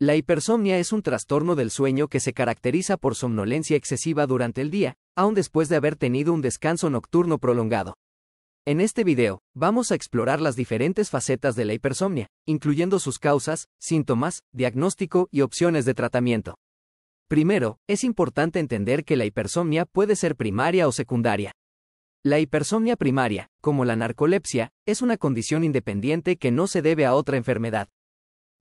La hipersomnia es un trastorno del sueño que se caracteriza por somnolencia excesiva durante el día, aun después de haber tenido un descanso nocturno prolongado. En este video, vamos a explorar las diferentes facetas de la hipersomnia, incluyendo sus causas, síntomas, diagnóstico y opciones de tratamiento. Primero, es importante entender que la hipersomnia puede ser primaria o secundaria. La hipersomnia primaria, como la narcolepsia, es una condición independiente que no se debe a otra enfermedad.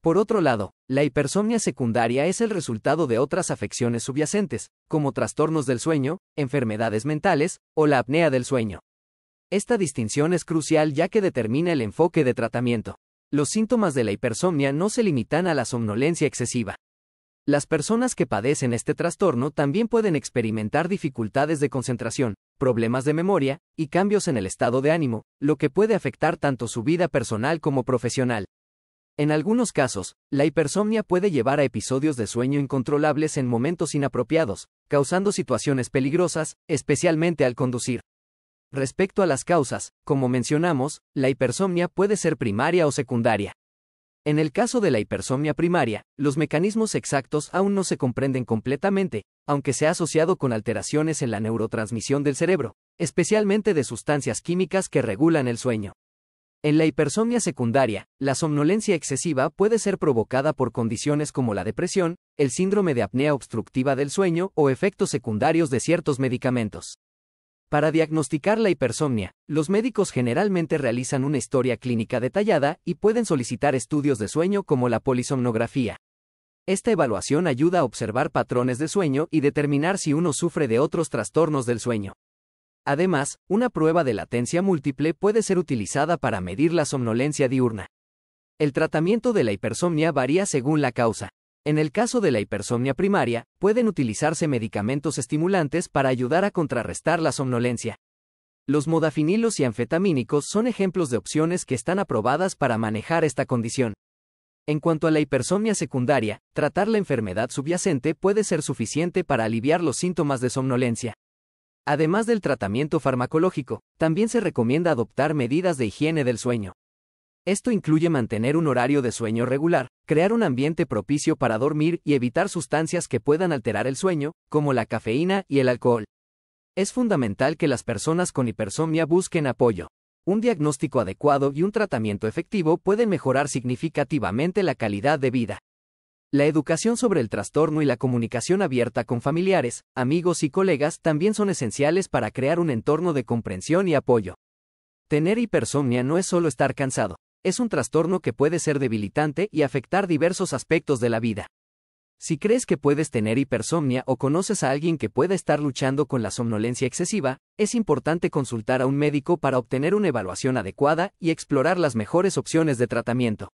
Por otro lado, la hipersomnia secundaria es el resultado de otras afecciones subyacentes, como trastornos del sueño, enfermedades mentales o la apnea del sueño. Esta distinción es crucial ya que determina el enfoque de tratamiento. Los síntomas de la hipersomnia no se limitan a la somnolencia excesiva. Las personas que padecen este trastorno también pueden experimentar dificultades de concentración, problemas de memoria y cambios en el estado de ánimo, lo que puede afectar tanto su vida personal como profesional. En algunos casos, la hipersomnia puede llevar a episodios de sueño incontrolables en momentos inapropiados, causando situaciones peligrosas, especialmente al conducir. Respecto a las causas, como mencionamos, la hipersomnia puede ser primaria o secundaria. En el caso de la hipersomnia primaria, los mecanismos exactos aún no se comprenden completamente, aunque se ha asociado con alteraciones en la neurotransmisión del cerebro, especialmente de sustancias químicas que regulan el sueño. En la hipersomnia secundaria, la somnolencia excesiva puede ser provocada por condiciones como la depresión, el síndrome de apnea obstructiva del sueño o efectos secundarios de ciertos medicamentos. Para diagnosticar la hipersomnia, los médicos generalmente realizan una historia clínica detallada y pueden solicitar estudios de sueño como la polisomnografía. Esta evaluación ayuda a observar patrones de sueño y determinar si uno sufre de otros trastornos del sueño. Además, una prueba de latencia múltiple puede ser utilizada para medir la somnolencia diurna. El tratamiento de la hipersomnia varía según la causa. En el caso de la hipersomnia primaria, pueden utilizarse medicamentos estimulantes para ayudar a contrarrestar la somnolencia. Los modafinilos y anfetamínicos son ejemplos de opciones que están aprobadas para manejar esta condición. En cuanto a la hipersomnia secundaria, tratar la enfermedad subyacente puede ser suficiente para aliviar los síntomas de somnolencia. Además del tratamiento farmacológico, también se recomienda adoptar medidas de higiene del sueño. Esto incluye mantener un horario de sueño regular, crear un ambiente propicio para dormir y evitar sustancias que puedan alterar el sueño, como la cafeína y el alcohol. Es fundamental que las personas con hipersomnia busquen apoyo. Un diagnóstico adecuado y un tratamiento efectivo pueden mejorar significativamente la calidad de vida. La educación sobre el trastorno y la comunicación abierta con familiares, amigos y colegas también son esenciales para crear un entorno de comprensión y apoyo. Tener hipersomnia no es solo estar cansado, es un trastorno que puede ser debilitante y afectar diversos aspectos de la vida. Si crees que puedes tener hipersomnia o conoces a alguien que pueda estar luchando con la somnolencia excesiva, es importante consultar a un médico para obtener una evaluación adecuada y explorar las mejores opciones de tratamiento.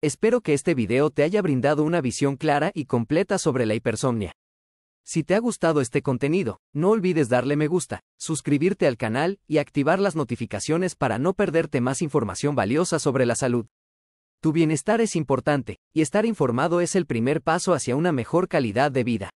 Espero que este video te haya brindado una visión clara y completa sobre la hipersomnia. Si te ha gustado este contenido, no olvides darle me gusta, suscribirte al canal y activar las notificaciones para no perderte más información valiosa sobre la salud. Tu bienestar es importante, y estar informado es el primer paso hacia una mejor calidad de vida.